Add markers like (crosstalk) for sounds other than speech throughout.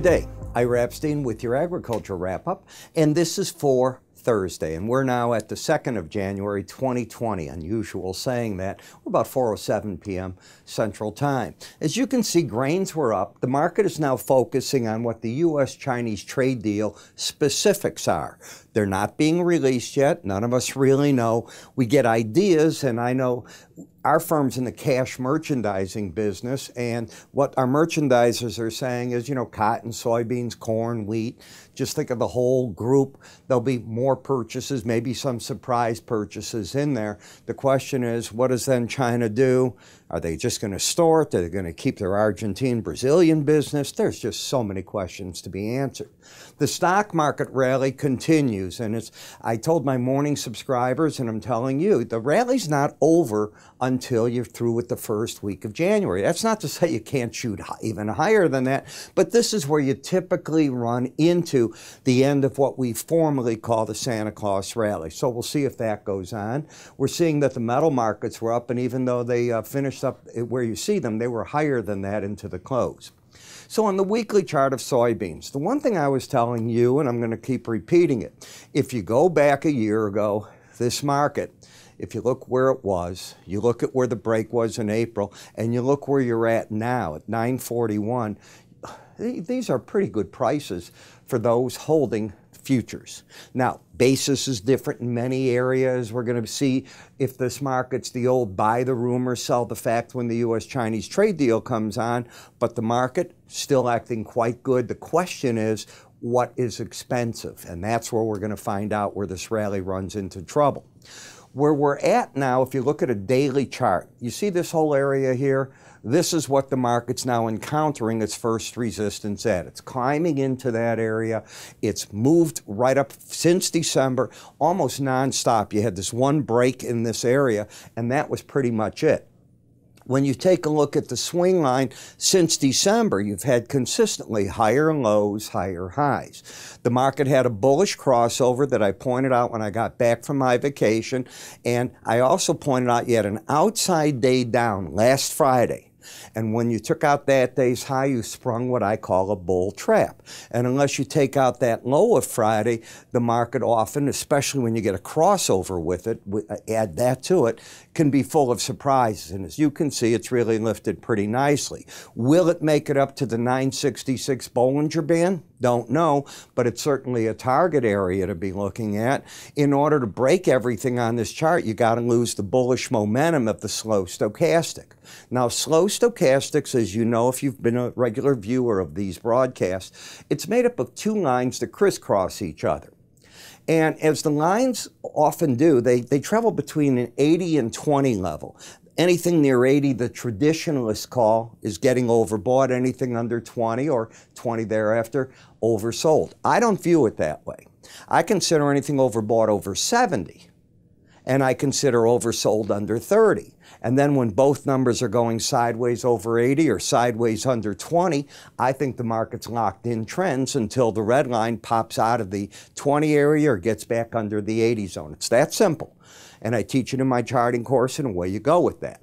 Good day. Rapstein, with your agriculture wrap up, and this is for Thursday, and we're now at the 2nd of January 2020. Unusual saying that. We're about 4.07 p.m. Central Time. As you can see, grains were up. The market is now focusing on what the U.S.-Chinese trade deal specifics are. They're not being released yet. None of us really know. We get ideas, and I know our firm's in the cash merchandising business, and what our merchandisers are saying is, you know, cotton, soybeans, corn, wheat. Just think of the whole group. There'll be more purchases, maybe some surprise purchases in there. The question is, what does then China do? Are they just going to store it? Are they going to keep their Argentine Brazilian business? There's just so many questions to be answered. The stock market rally continues, and it's, I told my morning subscribers, and I'm telling you, the rally's not over until you're through with the first week of January. That's not to say you can't shoot even higher than that, but this is where you typically run into the end of what we formally call the Santa Claus rally. So we'll see if that goes on. We're seeing that the metal markets were up, and even though they uh, finished finished up where you see them, they were higher than that into the close. So on the weekly chart of soybeans, the one thing I was telling you, and I'm going to keep repeating it, if you go back a year ago, this market, if you look where it was, you look at where the break was in April, and you look where you're at now at 941, (sighs) these are pretty good prices for those holding futures. Now, basis is different in many areas. We're going to see if this market's the old buy the rumor, sell the fact when the U.S. Chinese trade deal comes on, but the market still acting quite good. The question is, what is expensive? And that's where we're going to find out where this rally runs into trouble. Where we're at now, if you look at a daily chart, you see this whole area here? This is what the market's now encountering its first resistance at. It's climbing into that area. It's moved right up since December, almost nonstop. You had this one break in this area, and that was pretty much it when you take a look at the swing line since December, you've had consistently higher lows, higher highs. The market had a bullish crossover that I pointed out when I got back from my vacation. And I also pointed out you had an outside day down last Friday. And when you took out that day's high, you sprung what I call a bull trap. And unless you take out that low of Friday, the market often, especially when you get a crossover with it, uh, add that to it, can be full of surprises. And as you can see, it's really lifted pretty nicely. Will it make it up to the 966 Bollinger Band? Don't know, but it's certainly a target area to be looking at. In order to break everything on this chart, you got to lose the bullish momentum of the slow stochastic. Now, slow stochastics, as you know, if you've been a regular viewer of these broadcasts, it's made up of two lines that crisscross each other. And as the lines often do, they, they travel between an 80 and 20 level. Anything near 80, the traditionalists call is getting overbought. Anything under 20 or 20 thereafter, oversold. I don't view it that way. I consider anything overbought over 70, and I consider oversold under 30. And then when both numbers are going sideways over 80 or sideways under 20, I think the market's locked in trends until the red line pops out of the 20 area or gets back under the 80 zone. It's that simple. And I teach it in my charting course, and away you go with that.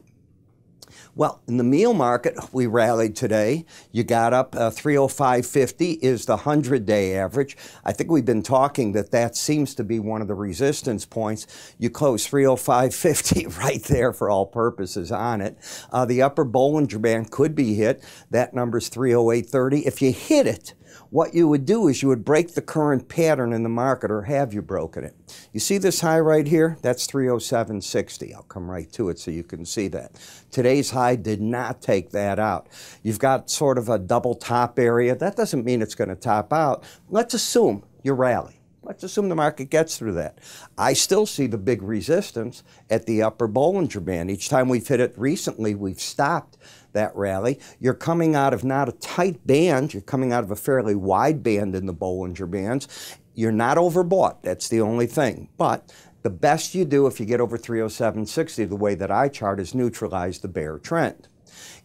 Well, in the meal market, we rallied today. You got up uh, 305.50 is the 100 day average. I think we've been talking that that seems to be one of the resistance points. You close 305.50 (laughs) right there for all purposes on it. Uh, the upper Bollinger Band could be hit. That number's 308.30. If you hit it, what you would do is you would break the current pattern in the market or have you broken it. You see this high right here? That's 307.60. I'll come right to it so you can see that. Today's high did not take that out. You've got sort of a double top area. That doesn't mean it's going to top out. Let's assume you rally. Let's assume the market gets through that. I still see the big resistance at the upper Bollinger Band. Each time we've hit it recently, we've stopped that rally. You're coming out of not a tight band, you're coming out of a fairly wide band in the Bollinger Bands. You're not overbought, that's the only thing. But the best you do if you get over 307.60, the way that I chart, is neutralize the bear trend.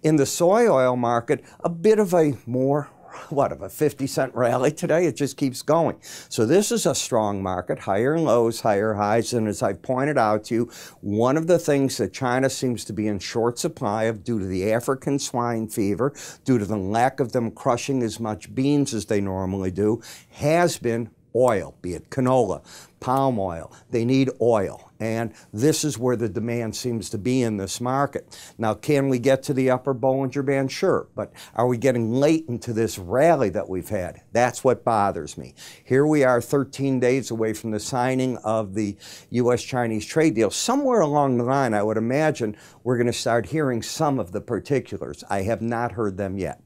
In the soy oil market, a bit of a more what, of a 50 cent rally today? It just keeps going. So this is a strong market, higher lows, higher highs. And as I have pointed out to you, one of the things that China seems to be in short supply of due to the African swine fever, due to the lack of them crushing as much beans as they normally do, has been oil, be it canola, palm oil. They need oil. And this is where the demand seems to be in this market. Now, can we get to the upper Bollinger Band? Sure. But are we getting late into this rally that we've had? That's what bothers me. Here we are 13 days away from the signing of the U.S.-Chinese trade deal. Somewhere along the line, I would imagine, we're going to start hearing some of the particulars. I have not heard them yet.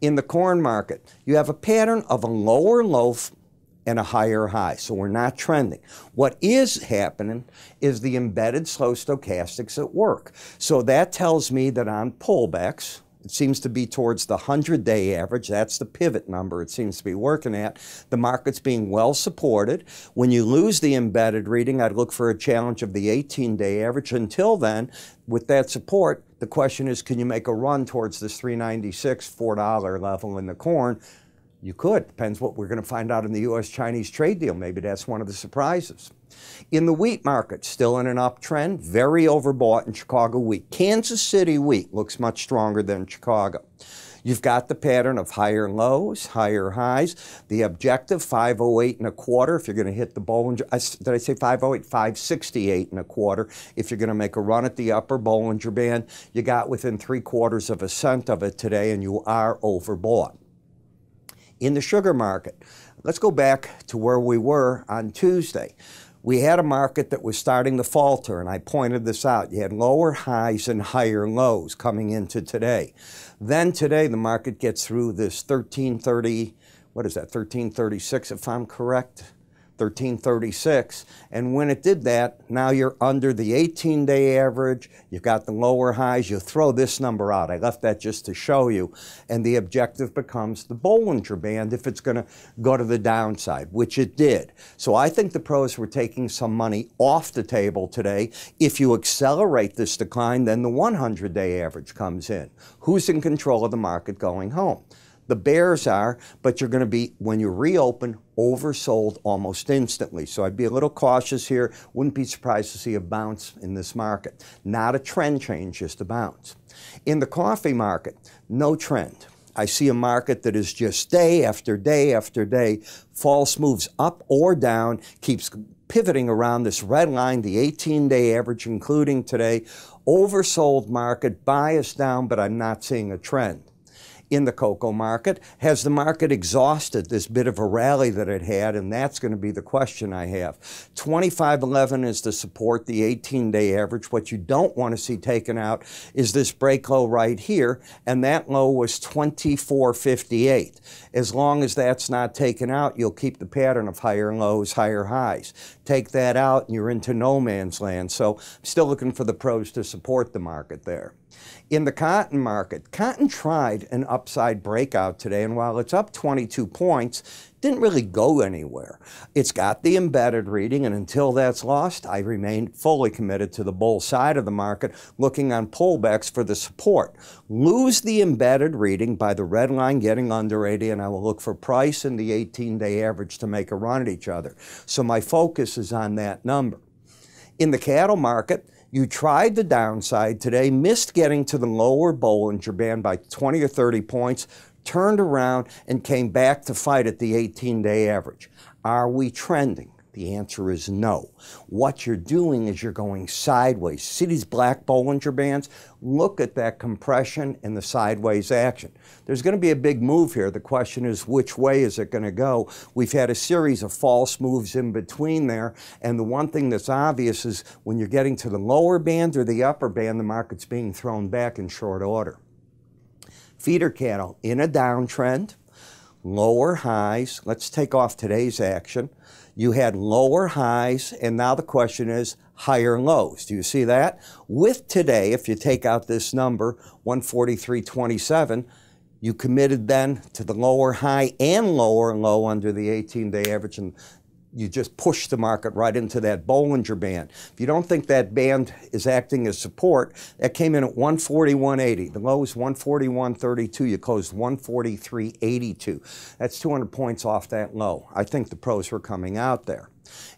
In the corn market, you have a pattern of a lower loaf and a higher high. So we're not trending. What is happening is the embedded slow stochastics at work. So that tells me that on pullbacks, it seems to be towards the 100 day average. That's the pivot number it seems to be working at. The market's being well supported. When you lose the embedded reading, I'd look for a challenge of the 18 day average. Until then, with that support, the question is can you make a run towards this 396 $4 level in the corn? You could. Depends what we're going to find out in the U.S. Chinese trade deal. Maybe that's one of the surprises. In the wheat market, still in an uptrend, very overbought in Chicago wheat. Kansas City wheat looks much stronger than Chicago. You've got the pattern of higher lows, higher highs. The objective, 508 and a quarter, if you're going to hit the Bollinger, did I say 508? 568 and a quarter. If you're going to make a run at the upper Bollinger Band, you got within three quarters of a cent of it today and you are overbought in the sugar market. Let's go back to where we were on Tuesday. We had a market that was starting to falter, and I pointed this out. You had lower highs and higher lows coming into today. Then today, the market gets through this 1330, what is that, 1336, if I'm correct? 1336. And when it did that, now you're under the 18 day average. You've got the lower highs. You throw this number out. I left that just to show you. And the objective becomes the Bollinger Band if it's going to go to the downside, which it did. So I think the pros were taking some money off the table today. If you accelerate this decline, then the 100 day average comes in. Who's in control of the market going home? the bears are, but you're going to be, when you reopen, oversold almost instantly. So I'd be a little cautious here. Wouldn't be surprised to see a bounce in this market. Not a trend change, just a bounce. In the coffee market, no trend. I see a market that is just day after day after day, false moves up or down, keeps pivoting around this red line, the 18 day average, including today. Oversold market, bias down, but I'm not seeing a trend in the cocoa market. Has the market exhausted this bit of a rally that it had? And that's going to be the question I have. 2511 is the support the 18 day average. What you don't want to see taken out is this break low right here. And that low was 2458. As long as that's not taken out, you'll keep the pattern of higher lows, higher highs. Take that out and you're into no man's land. So I'm still looking for the pros to support the market there in the cotton market. Cotton tried an upside breakout today, and while it's up 22 points, didn't really go anywhere. It's got the embedded reading, and until that's lost, I remain fully committed to the bull side of the market, looking on pullbacks for the support. Lose the embedded reading by the red line getting under 80, and I will look for price and the 18-day average to make a run at each other. So my focus is on that number. In the cattle market, you tried the downside today, missed getting to the lower Bollinger Band by 20 or 30 points, turned around and came back to fight at the 18 day average. Are we trending? The answer is no. What you're doing is you're going sideways. See these black Bollinger Bands? Look at that compression and the sideways action. There's going to be a big move here. The question is, which way is it going to go? We've had a series of false moves in between there. And the one thing that's obvious is when you're getting to the lower band or the upper band, the market's being thrown back in short order. Feeder cattle in a downtrend, lower highs. Let's take off today's action. You had lower highs, and now the question is higher lows. Do you see that? With today, if you take out this number, 143.27, you committed then to the lower high and lower low under the 18 day average, and you just push the market right into that Bollinger Band. If you don't think that band is acting as support, that came in at 141.80. The low is 141.32. You closed 143.82. That's 200 points off that low. I think the pros were coming out there.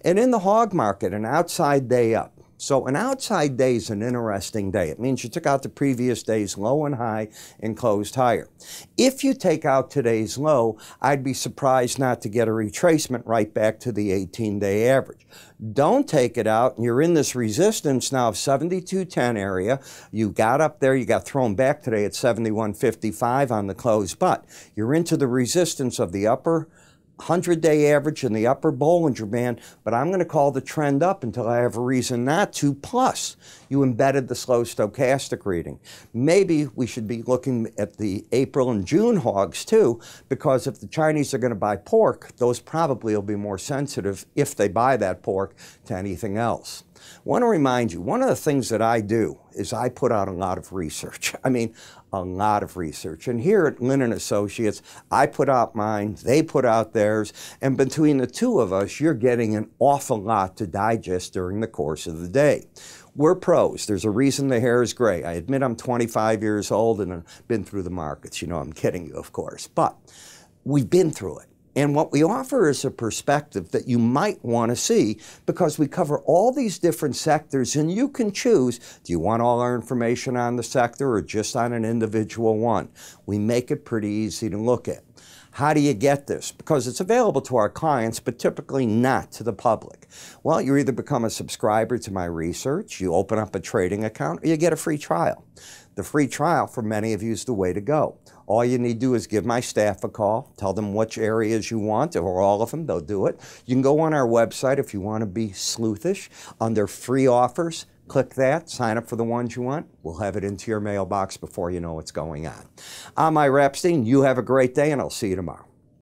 And in the hog market, an outside day up. So an outside day is an interesting day. It means you took out the previous day's low and high and closed higher. If you take out today's low, I'd be surprised not to get a retracement right back to the 18-day average. Don't take it out, and you're in this resistance now of 72.10 area. You got up there, you got thrown back today at 71.55 on the close, but you're into the resistance of the upper 100 day average in the upper Bollinger Band, but I'm going to call the trend up until I have a reason not to. Plus, you embedded the slow stochastic reading. Maybe we should be looking at the April and June hogs too, because if the Chinese are going to buy pork, those probably will be more sensitive if they buy that pork to anything else want to remind you, one of the things that I do is I put out a lot of research. (laughs) I mean, a lot of research. And here at Linen Associates, I put out mine, they put out theirs, and between the two of us, you're getting an awful lot to digest during the course of the day. We're pros. There's a reason the hair is gray. I admit I'm 25 years old and I've been through the markets. You know, I'm kidding you, of course. But we've been through it. And what we offer is a perspective that you might want to see because we cover all these different sectors and you can choose do you want all our information on the sector or just on an individual one? We make it pretty easy to look at. How do you get this? Because it's available to our clients, but typically not to the public. Well, you either become a subscriber to my research, you open up a trading account, or you get a free trial. The free trial for many of you is the way to go. All you need to do is give my staff a call, tell them which areas you want, or all of them, they'll do it. You can go on our website if you want to be sleuthish under free offers. Click that, sign up for the ones you want. We'll have it into your mailbox before you know what's going on. I'm Ira Epstein. You have a great day, and I'll see you tomorrow.